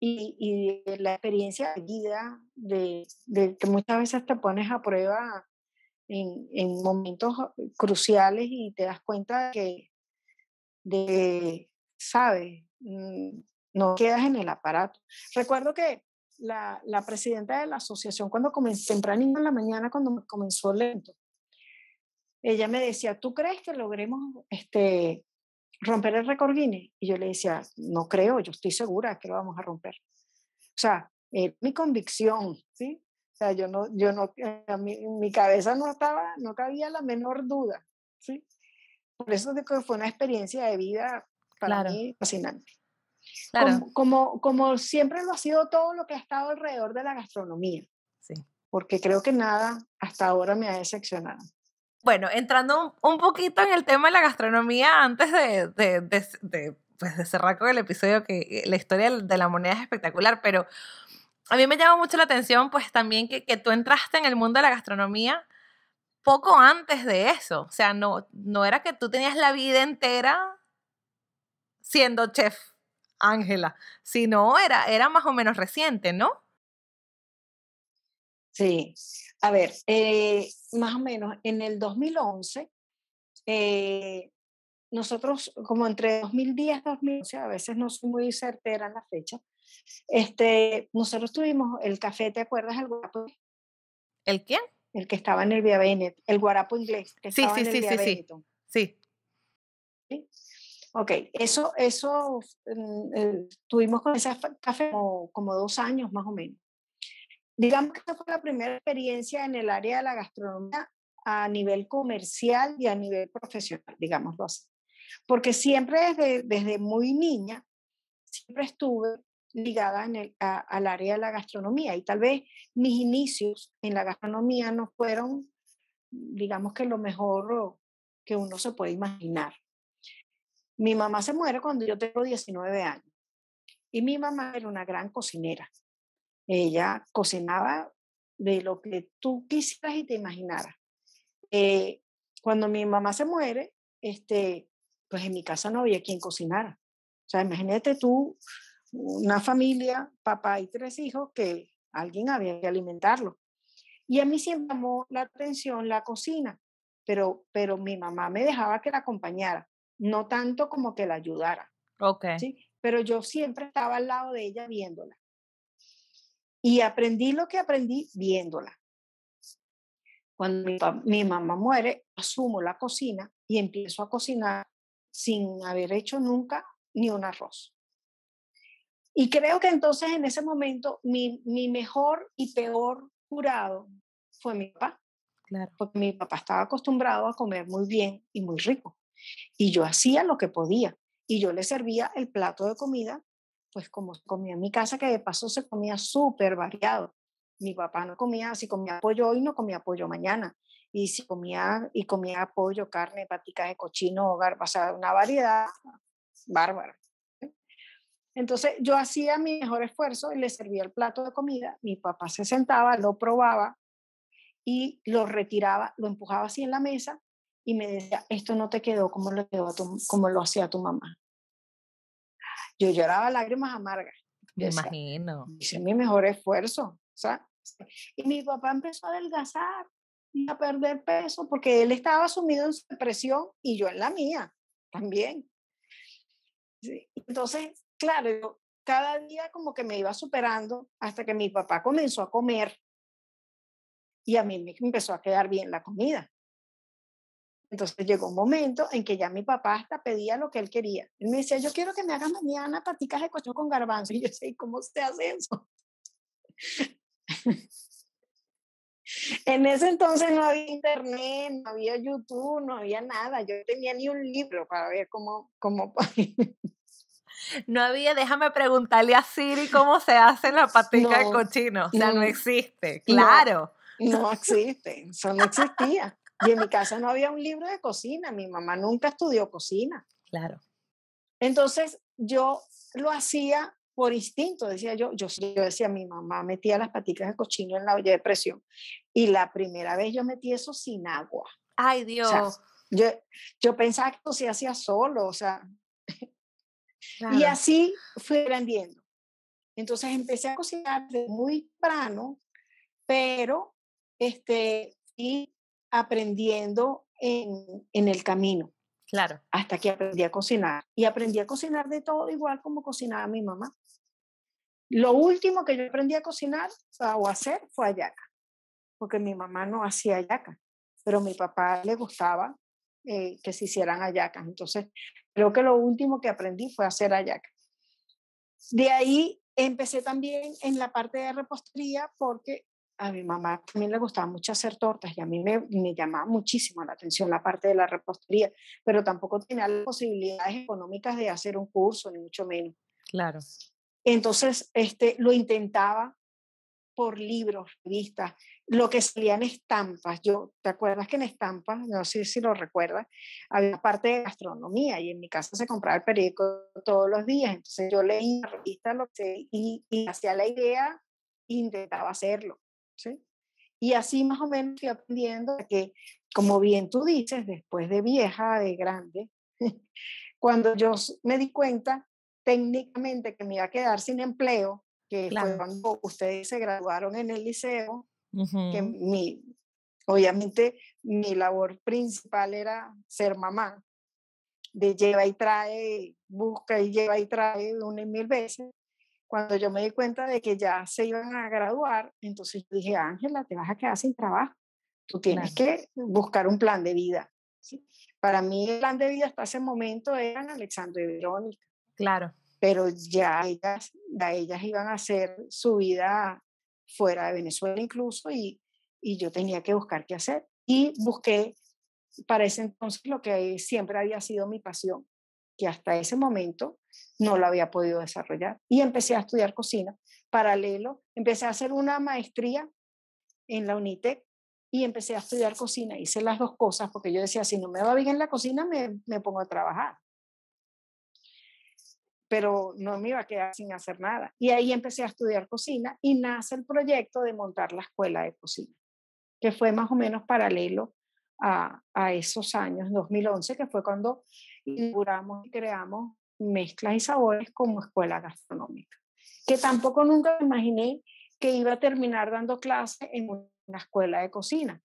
Speaker 2: y, la experiencia de vida, de, de, que muchas veces te pones a prueba en, momentos cruciales y te das cuenta de que, de, ¿sabes? Mm, no quedas en el aparato. Recuerdo que la, presidenta de la asociación, cuando comenzó tempranito en la mañana, cuando comenzó lento, ella me decía, ¿tú crees que logremos este, romper el récord Guinness? Y yo le decía, no creo, yo estoy segura que lo vamos a romper. O sea, eh, mi convicción, ¿sí? O sea, yo no, yo no, eh, mi, mi cabeza no estaba, no cabía la menor duda, ¿sí? Por eso fue una experiencia de vida para mí fascinante. Como, como, siempre lo ha sido todo lo que ha estado alrededor de la gastronomía. Sí. Porque creo que nada hasta ahora me ha decepcionado.
Speaker 1: Bueno, entrando un, poquito en el tema de la gastronomía, antes de, de, de, de, pues de cerrar con el episodio, que la historia de la moneda es espectacular, pero a mí me llama mucho la atención, pues también que, que tú entraste en el mundo de la gastronomía poco antes de eso. O sea, no, no era que tú tenías la vida entera siendo chef. Ángela. Si no, era, era más o menos reciente, ¿no?
Speaker 2: Sí. A ver, eh, más o menos en el 2011, eh, nosotros como entre 2010 y 2011, a veces no soy muy certera en la fecha, este, nosotros tuvimos el café, ¿te acuerdas? El guarapo. ¿El quién? El que estaba en el Via el guarapo inglés. Que sí, estaba sí, en el sí, sí, sí, sí, sí. Ok, eso, eso mm, eh, tuvimos con esa café como, dos años más o menos. Digamos que esa fue la primera experiencia en el área de la gastronomía a nivel comercial y a nivel profesional, digámoslo así. Porque siempre desde, desde muy niña, siempre estuve ligada en al área de la gastronomía y tal vez mis inicios en la gastronomía no fueron, digamos que lo mejor que uno se puede imaginar mi mamá se muere cuando yo tengo 19 años. Y mi mamá era una gran cocinera. Ella cocinaba de lo que tú quisieras y te imaginaras. Eh, cuando mi mamá se muere, este, pues en mi casa no había quien cocinara. O sea, imagínate tú, una familia, papá y tres hijos, que alguien había que alimentarlo. Y a mí siempre llamó la atención la cocina, pero, pero mi mamá me dejaba que la acompañara no tanto como que la ayudara. Okay. Pero yo siempre estaba al lado de ella viéndola. Y aprendí lo que aprendí viéndola. Cuando mi, mamá muere, asumo la cocina y empiezo a cocinar sin haber hecho nunca ni un arroz. Y creo que entonces en ese momento mi, mejor y peor jurado fue mi papá. Porque mi papá estaba acostumbrado a comer muy bien y muy rico. Y yo hacía lo que podía y yo le servía el plato de comida, pues como comía en mi casa, que de paso se comía súper variado. Mi papá no comía, si comía pollo hoy, no comía pollo mañana. Y si comía, y comía pollo, carne, patitas de cochino, hogar, o una variedad bárbara. Entonces yo hacía mi mejor esfuerzo y le servía el plato de comida. Mi papá se sentaba, lo probaba y lo retiraba, lo empujaba así en la mesa y me decía, esto no te quedó como lo, quedó como lo hacía tu mamá. Yo lloraba lágrimas amargas. Me imagino. Hice mi mejor esfuerzo. Y mi papá empezó a adelgazar y a perder peso porque él estaba sumido en su depresión y yo en la mía también. Entonces, claro, yo cada día como que me iba superando hasta que mi papá comenzó a comer y a mí me empezó a quedar bien la comida. Entonces llegó un momento en que ya mi papá hasta pedía lo que él quería. Él me decía, yo quiero que me hagas mañana paticas de cochino con garbanzo. Y yo decía, ¿cómo se hace eso? en ese entonces no había internet, no había YouTube, no había nada. Yo tenía ni un libro para ver cómo... cómo...
Speaker 1: no había, déjame preguntarle a Siri cómo se hace la patica de cochino. O sea, no, existe, claro.
Speaker 2: no existe, eso no existía. Y en mi casa no había un libro de cocina, mi mamá nunca estudió cocina. Claro. Entonces yo lo hacía por instinto, decía yo, yo, decía, mi mamá metía las patitas de cochino en la olla de presión y la primera vez yo metí eso sin agua. Ay Dios. yo, yo pensaba que esto se hacía solo, o sea, y así fui aprendiendo. Entonces empecé a cocinar de muy prano. pero este, y aprendiendo en, en el camino. Claro. Hasta que aprendí a cocinar. Y aprendí a cocinar de todo igual como cocinaba mi mamá. Lo último que yo aprendí a cocinar o hacer fue ayaca, porque mi mamá no hacía ayaca, pero a mi papá le gustaba eh, que se hicieran ayacas. Entonces, creo que lo último que aprendí fue hacer ayaca. De ahí empecé también en la parte de repostería porque a mi mamá también le gustaba mucho hacer tortas y a mí me, me, llamaba muchísimo la atención la parte de la repostería, pero tampoco tenía las posibilidades económicas de hacer un curso, ni mucho menos. Claro. Entonces, este, lo intentaba por libros, revistas, lo que salían estampas. Yo, ¿te acuerdas que en estampas, no sé si lo recuerdas, había parte de gastronomía y en mi casa se compraba el periódico todos los días. Entonces yo leía revistas lo que, y, y hacía la idea intentaba hacerlo. ¿sí? Y así más o menos fui aprendiendo que, como bien tú dices, después de vieja, de grande, cuando yo me di cuenta técnicamente que me iba a quedar sin empleo, que cuando ustedes se graduaron en el liceo, que mi, obviamente mi labor principal era ser mamá, de lleva y trae, busca y lleva y trae una y mil veces. Cuando yo me di cuenta de que ya se iban a graduar, entonces dije, Ángela, te vas a quedar sin trabajo. Tú tienes que buscar un plan de vida. Para mí el plan de vida hasta ese momento eran Alexandra y Verónica. Claro. Pero ya ellas, ellas iban a hacer su vida fuera de Venezuela incluso y, y yo tenía que buscar qué hacer. Y busqué para ese entonces lo que siempre había sido mi pasión, que hasta ese momento no lo había podido desarrollar. Y empecé a estudiar cocina. Paralelo, empecé a hacer una maestría en la UNITEC y empecé a estudiar cocina. Hice las dos cosas porque yo decía, si no me va bien en la cocina, me, pongo a trabajar. Pero no me iba a quedar sin hacer nada. Y ahí empecé a estudiar cocina y nace el proyecto de montar la escuela de cocina, que fue más o menos paralelo a, a esos años, 2011, que fue cuando y y creamos mezclas y sabores como escuela gastronómica. Que tampoco nunca imaginé que iba a terminar dando clases en una escuela de cocina.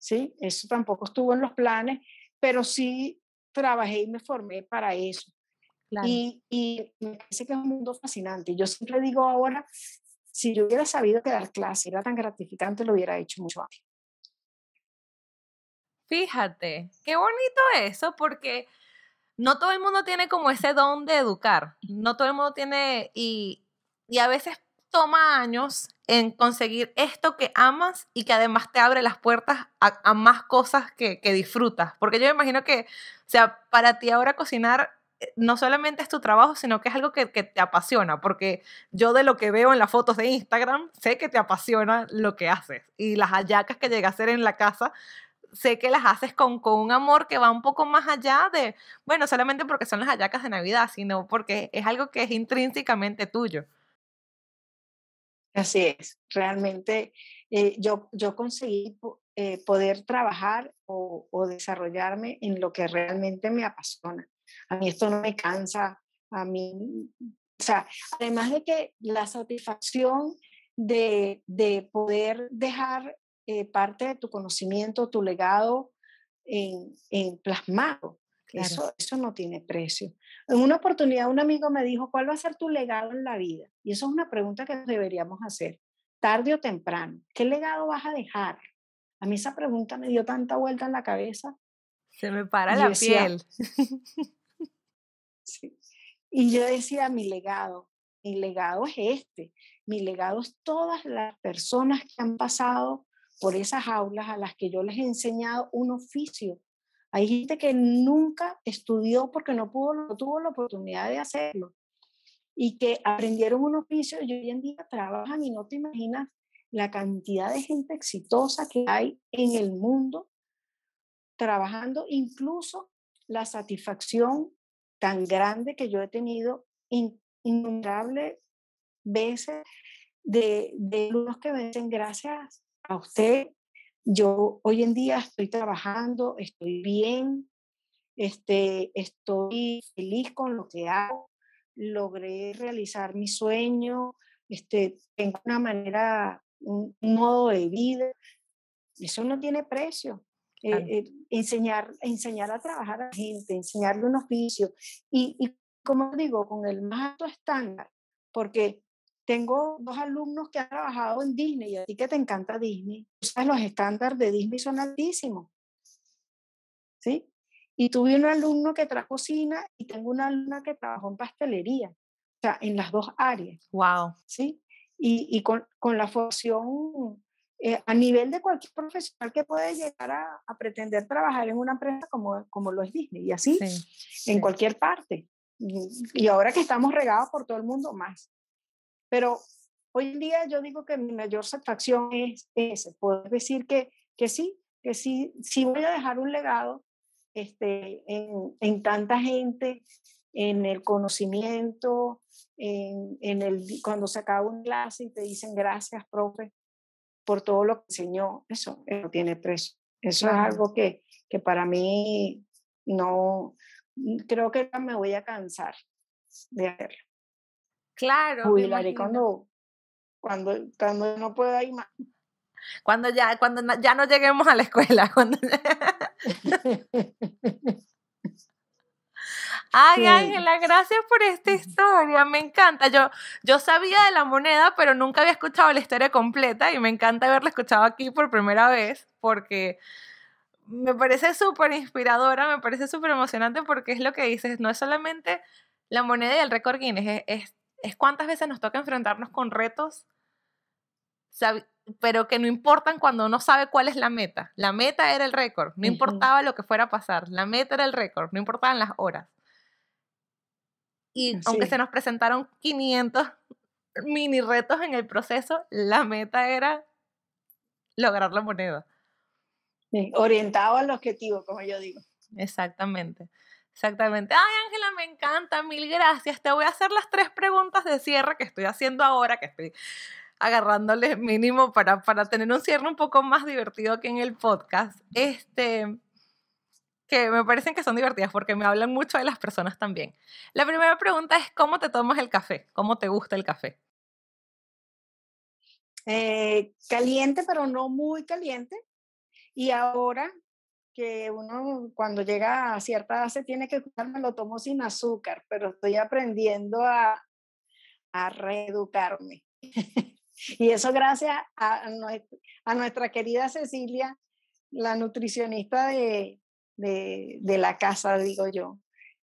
Speaker 2: ¿Sí? Eso tampoco estuvo en los planes, pero sí trabajé y me formé para eso. Y, me parece que es un mundo fascinante. Yo siempre digo ahora, si yo hubiera sabido que dar clases era tan gratificante, lo hubiera hecho mucho antes. Fíjate,
Speaker 1: qué bonito eso, porque no todo el mundo tiene como ese don de educar, no todo el mundo tiene, y, a veces toma años en conseguir esto que amas y que además te abre las puertas a, más cosas que, disfrutas. Porque yo me imagino que, o sea, para ti ahora cocinar eh, no solamente es tu trabajo, sino que es algo que, que, te apasiona, porque yo de lo que veo en las fotos de Instagram, sé que te apasiona lo que haces y las hallacas que llega a hacer en la casa sé que las haces con, un amor que va un poco más allá de, bueno, solamente porque son las hallacas de Navidad, sino porque es algo
Speaker 2: que es intrínsecamente tuyo. Así es, realmente eh, yo, yo conseguí eh, poder trabajar o, desarrollarme en lo que realmente me apasiona. A mí esto no me cansa, a mí, o sea, además de que la satisfacción de, de poder dejar eh, parte de tu conocimiento, tu legado en, en plasmado. Eso, eso no tiene precio. En una oportunidad un amigo me dijo, ¿cuál va a ser tu legado en la vida? Y eso es una pregunta que deberíamos hacer, tarde o temprano. ¿Qué legado vas a dejar? A mí esa pregunta me dio tanta vuelta en la cabeza.
Speaker 1: Se me para la piel.
Speaker 2: Y yo decía, mi legado, mi legado es este. Mi legado es todas las personas que han pasado por esas aulas a las que yo les he enseñado un oficio. Hay gente que nunca estudió porque no, pudo, tuvo la oportunidad de hacerlo y que aprendieron un oficio y hoy en día trabajan y no te imaginas la cantidad de gente exitosa que hay en el mundo trabajando, incluso la satisfacción tan grande que yo he tenido innumerables veces de, de alumnos que vencen gracias a usted. Yo hoy en día estoy trabajando, estoy bien, este, estoy feliz con lo que hago, logré realizar mi sueño, este, tengo una manera, un modo de vida. Eso no tiene precio. Eh, eh, enseñar, a trabajar a la gente, enseñarle un oficio. Y, y como digo, con el más alto estándar, porque tengo dos alumnos que han trabajado en Disney y a ti que te encanta Disney. los estándares de Disney son altísimos. ¿Sí? Y tuve un alumno que trajo cocina y tengo una alumna que trabajó en pastelería. O sea, en las dos áreas. Wow. ¿Sí? Y, y con, con, la función, eh, a nivel de cualquier profesional que puede llegar a, a, pretender trabajar en una empresa como, como lo es Disney y así en cualquier parte. y ahora que estamos regados por todo el mundo más. Pero hoy en día yo digo que mi mayor satisfacción es ese, Puedo decir que, que sí, que sí, sí voy a dejar un legado este, en, tanta gente, en el conocimiento, en, en, el, cuando se acaba un clase y te dicen gracias, profe, por todo lo que enseñó. Eso, no tiene precio. Eso es algo que, que para mí no, creo que me voy a cansar de hacerlo. Claro. cuando, cuando, cuando no
Speaker 1: pueda ir más. Cuando ya, cuando ya no lleguemos a la escuela. Ay, Ángela, gracias por esta historia, me encanta. Yo, yo sabía de la moneda, pero nunca había escuchado la historia completa y me encanta haberla escuchado aquí por primera vez porque me parece súper inspiradora, me parece súper emocionante porque es lo que dices, no es solamente la moneda y el récord Guinness, es es cuántas veces nos toca enfrentarnos con retos, pero que no importan cuando uno sabe cuál es la meta. La meta era el récord, no importaba lo que fuera a pasar, la meta era el récord, no importaban las horas. Y aunque se nos presentaron 500 mini retos en el proceso, la meta era lograr la moneda.
Speaker 2: orientaba orientado al objetivo, como yo digo.
Speaker 1: Exactamente. Exactamente. Ay, Ángela, me encanta, mil gracias. Te voy a hacer las tres preguntas de cierre que estoy haciendo ahora, que estoy agarrándole mínimo para, para tener un cierre un poco más divertido que en el podcast. Este, que me parecen que son divertidas porque me hablan mucho de las personas también. La primera pregunta es, ¿cómo te tomas el café? ¿Cómo te gusta el café?
Speaker 2: Eh, caliente, pero no muy caliente. Y ahora que uno cuando llega a cierta edad se tiene que cuidar, me lo tomo sin azúcar, pero estoy aprendiendo a, reeducarme. y eso gracias a, a, nuestra querida Cecilia, la nutricionista de, la casa, digo yo,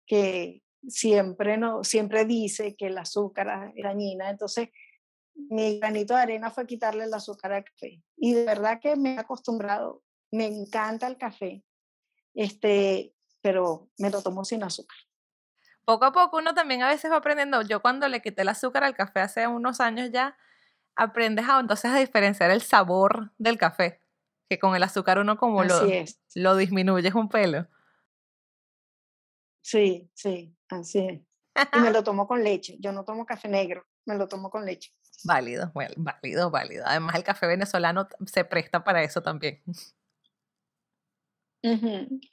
Speaker 2: que siempre, no, siempre dice que el azúcar es dañina. Entonces, mi granito de arena fue quitarle el azúcar al café. Y de verdad que me he acostumbrado me encanta el café, este, pero me lo tomo sin azúcar.
Speaker 1: Poco a poco uno también a veces va aprendiendo. Yo cuando le quité el azúcar al café hace unos años ya, aprendes a, entonces a diferenciar el sabor del café, que con el azúcar uno como lo, lo un
Speaker 2: pelo. Sí, sí, así es. Y me lo tomo con leche. Yo no tomo café negro, me lo tomo con leche.
Speaker 1: Válido, válido, válido. Además, el café venezolano se presta para eso también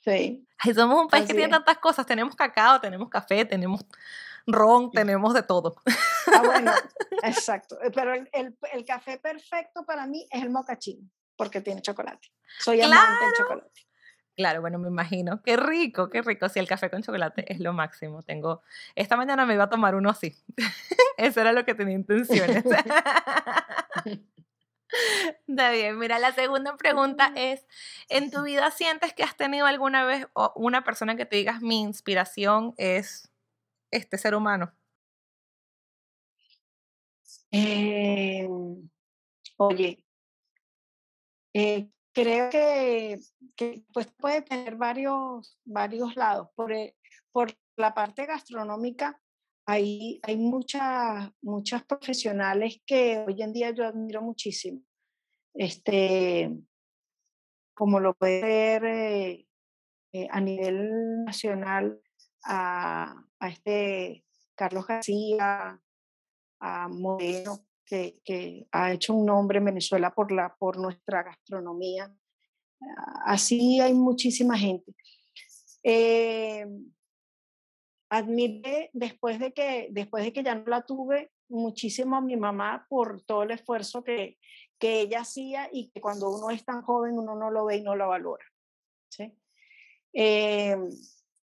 Speaker 1: sí. Ay, somos un país que tiene tantas cosas. Tenemos cacao, tenemos café, tenemos ron, tenemos de todo.
Speaker 2: Ah, bueno, exacto. Eh, pero el, café perfecto para mí es el mocachín, porque tiene chocolate. Soy amante del chocolate. Claro, bueno, me
Speaker 1: imagino. Qué rico, qué rico. Si el café con chocolate es lo máximo. Tengo. Esta mañana me iba a tomar uno así. Eso era lo que tenía intenciones. David, bien, mira, la segunda pregunta es, ¿en tu vida sientes que has tenido alguna vez una persona que te digas mi inspiración es este ser humano?
Speaker 2: Eh, oye, eh, creo que, que, pues puede tener varios, varios lados. Por, eh, por la parte gastronómica, hay, muchas, muchas profesionales que hoy en día yo admiro muchísimo. Este, como lo puede ver eh, eh, a nivel nacional, a, este Carlos García, a Moreno, que, ha hecho un nombre en Venezuela por, nuestra gastronomía. Así hay muchísima gente. Eh, admite después de que después de que ya no la tuve muchísimo a mi mamá por todo el esfuerzo que, que ella hacía y que cuando uno es tan joven uno no lo ve y no lo valora. Eh,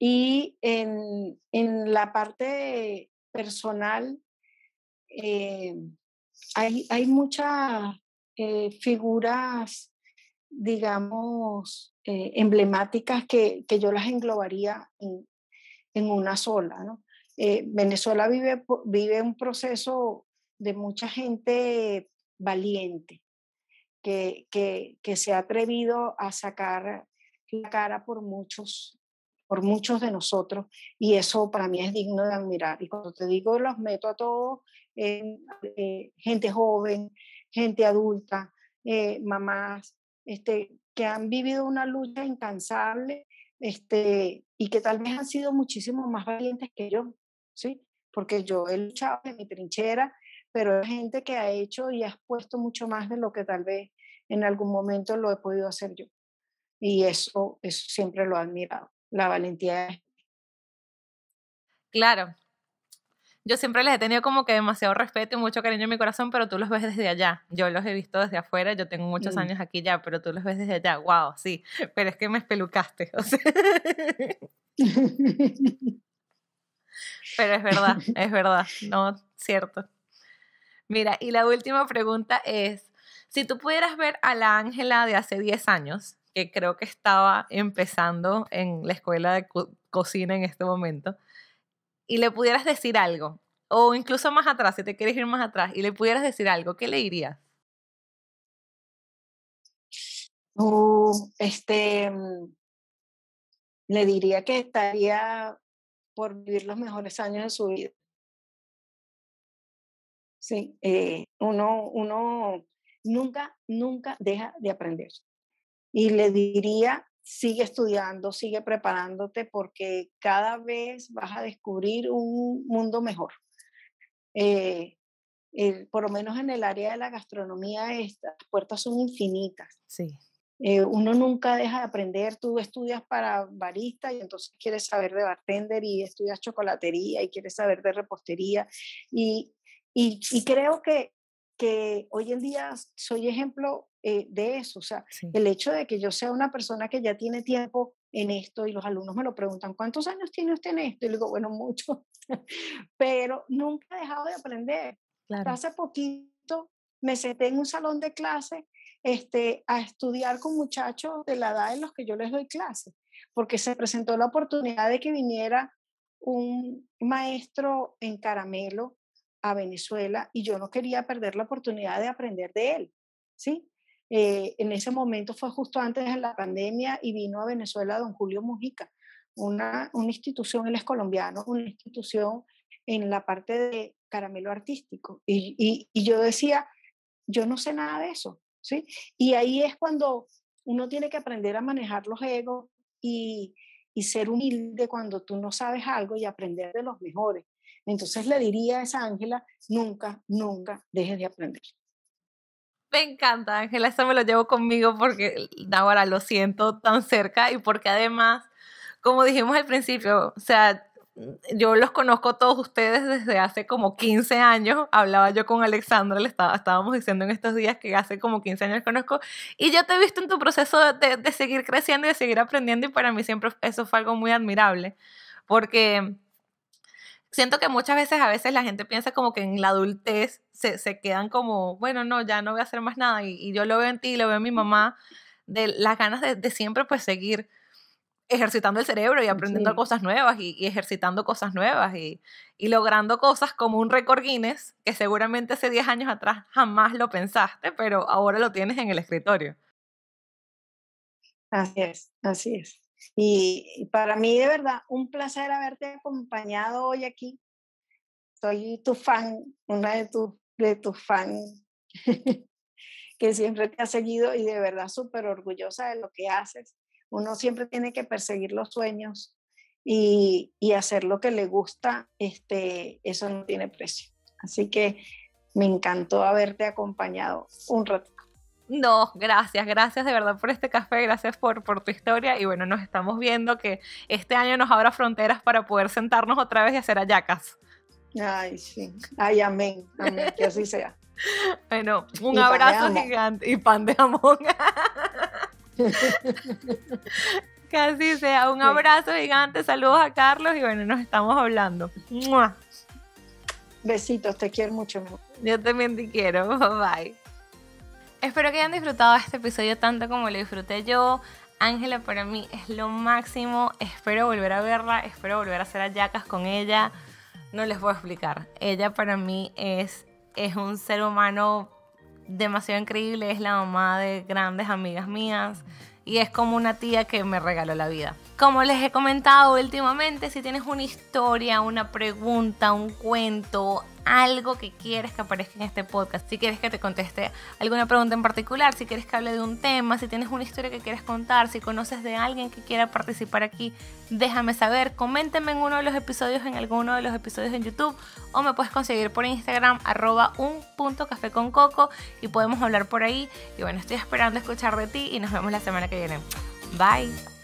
Speaker 2: y en, la parte personal eh, hay, muchas eh, figuras, digamos, emblemáticas que, que yo las englobaría en, en una sola. ¿no? Eh, Venezuela vive, vive un proceso de mucha gente valiente que, que, que, se ha atrevido a sacar la cara por muchos por muchos de nosotros y eso para mí es digno de admirar. Y cuando te digo, los meto a todos, eh, eh, gente joven, gente adulta, mamás, este, que han vivido una lucha incansable este, y que tal vez han sido muchísimo más valientes que yo, ¿sí? Porque yo he luchado en mi trinchera, pero hay gente que ha hecho y ha expuesto mucho más de lo que tal vez en algún momento lo he podido hacer yo. Y eso, eso siempre lo he admirado, la valentía.
Speaker 1: Claro, yo siempre les he tenido como que demasiado respeto y mucho cariño en mi corazón, pero tú los ves desde allá. Yo los he visto desde afuera, yo tengo muchos mm. años aquí ya, pero tú los ves desde allá. Wow, sí, pero es que me espelucaste. pero es verdad, es verdad, no, cierto. Mira, y la última pregunta es, si tú pudieras ver a la Ángela de hace 10 años, que creo que estaba empezando en la escuela de cocina en este momento, y le pudieras decir algo, o incluso más atrás, si te quieres ir más atrás, y le pudieras decir algo, ¿qué le dirías?
Speaker 2: Uh, este, mm, le diría que estaría por vivir los mejores años de su vida. Sí, eh, uno, uno nunca, nunca deja de aprender. Y le diría sigue estudiando, sigue preparándote porque cada vez vas a descubrir un mundo mejor. Eh, por lo menos en el área de la gastronomía, estas puertas son infinitas. Sí. Eh, uno nunca deja de aprender, tú estudias para barista y entonces quieres saber de bartender y estudias chocolatería y quieres saber de repostería. Y, y, y creo que, que hoy en día soy ejemplo eh, de eso. O sea, el hecho de que yo sea una persona que ya tiene tiempo en esto y los alumnos me lo preguntan, ¿cuántos años tiene usted en esto? Y le digo, bueno, mucho, pero nunca he dejado de aprender. Hace poquito me senté en un salón de clase este, a estudiar con muchachos de la edad en los que yo les doy clase, porque se presentó la oportunidad de que viniera un maestro en caramelo a Venezuela y yo no quería perder la oportunidad de aprender de él, ¿sí? Eh, en ese momento fue justo antes de la pandemia y vino a Venezuela don Julio Mujica, una, institución, él es colombiano, una institución en la parte de caramelo artístico. Y, yo decía, yo no sé nada de eso, ¿sí? Y ahí es cuando uno tiene que aprender a manejar los egos y, y ser humilde cuando tú no sabes algo y aprender de los mejores. Entonces le diría a esa Ángela, nunca, nunca dejes de aprender
Speaker 1: encanta, Ángela, eso me lo llevo conmigo porque ahora lo siento tan cerca y porque además, como dijimos al principio, o sea, yo los conozco todos ustedes desde hace como 15 años. Hablaba yo con Alexandra, le estábamos diciendo en estos días que hace como 15 años conozco. Y yo te he visto en tu proceso de, de seguir creciendo y de seguir aprendiendo. Y para mí siempre eso fue algo muy admirable. Porque siento que muchas veces, a veces la gente piensa como que en la adultez se, quedan como, bueno, no, ya no voy a hacer más nada. Y, yo lo veo en ti, lo veo en mi mamá, de las ganas de, siempre pues seguir ejercitando el cerebro y aprendiendo cosas nuevas y, ejercitando cosas nuevas y, y, logrando cosas como un récord Guinness que seguramente hace 10 años atrás jamás lo pensaste, pero ahora lo tienes en el
Speaker 2: escritorio. Así es, así es. Y para mí, de verdad, un placer haberte acompañado hoy aquí. Soy tu fan, una de tus de fans que siempre te ha seguido y de verdad súper orgullosa de lo que haces. Uno siempre tiene que perseguir los sueños y, hacer lo que le gusta, este, eso no tiene precio. Así que me encantó haberte acompañado un rato.
Speaker 1: No, gracias, gracias de verdad por este café, gracias por, tu historia y bueno, nos estamos viendo que este año nos abra fronteras para poder sentarnos otra vez y hacer ayacas.
Speaker 2: Ay, sí. Ay, amén. amén. Que así sea.
Speaker 1: Bueno, un abrazo
Speaker 2: gigante y pan de jamón. que así sea.
Speaker 1: Un abrazo gigante. Saludos a Carlos y bueno, nos estamos hablando.
Speaker 2: Besitos, te quiero mucho.
Speaker 1: Yo también te quiero. Bye. Espero que hayan disfrutado este episodio tanto como lo disfruté yo. Ángela para mí es lo máximo. Espero volver a verla, espero volver a hacer ayacas con ella. No les voy a explicar. Ella para mí es, es un ser humano demasiado increíble. Es la mamá de grandes amigas mías y es como una tía que me regaló la vida. Como les he comentado últimamente, si tienes una historia, una pregunta, un cuento, algo que quieres que aparezca en este podcast, si quieres que te conteste alguna pregunta en particular, si quieres que hable de un tema, si tienes una historia que quieres contar, si conoces de alguien que quiera participar aquí, déjame saber, Coménteme en uno de los episodios, en alguno de los episodios en YouTube o me puedes conseguir por Instagram arroba un punto café con coco y podemos hablar por ahí. Y bueno, estoy esperando escuchar de ti y nos vemos la semana que viene. Bye.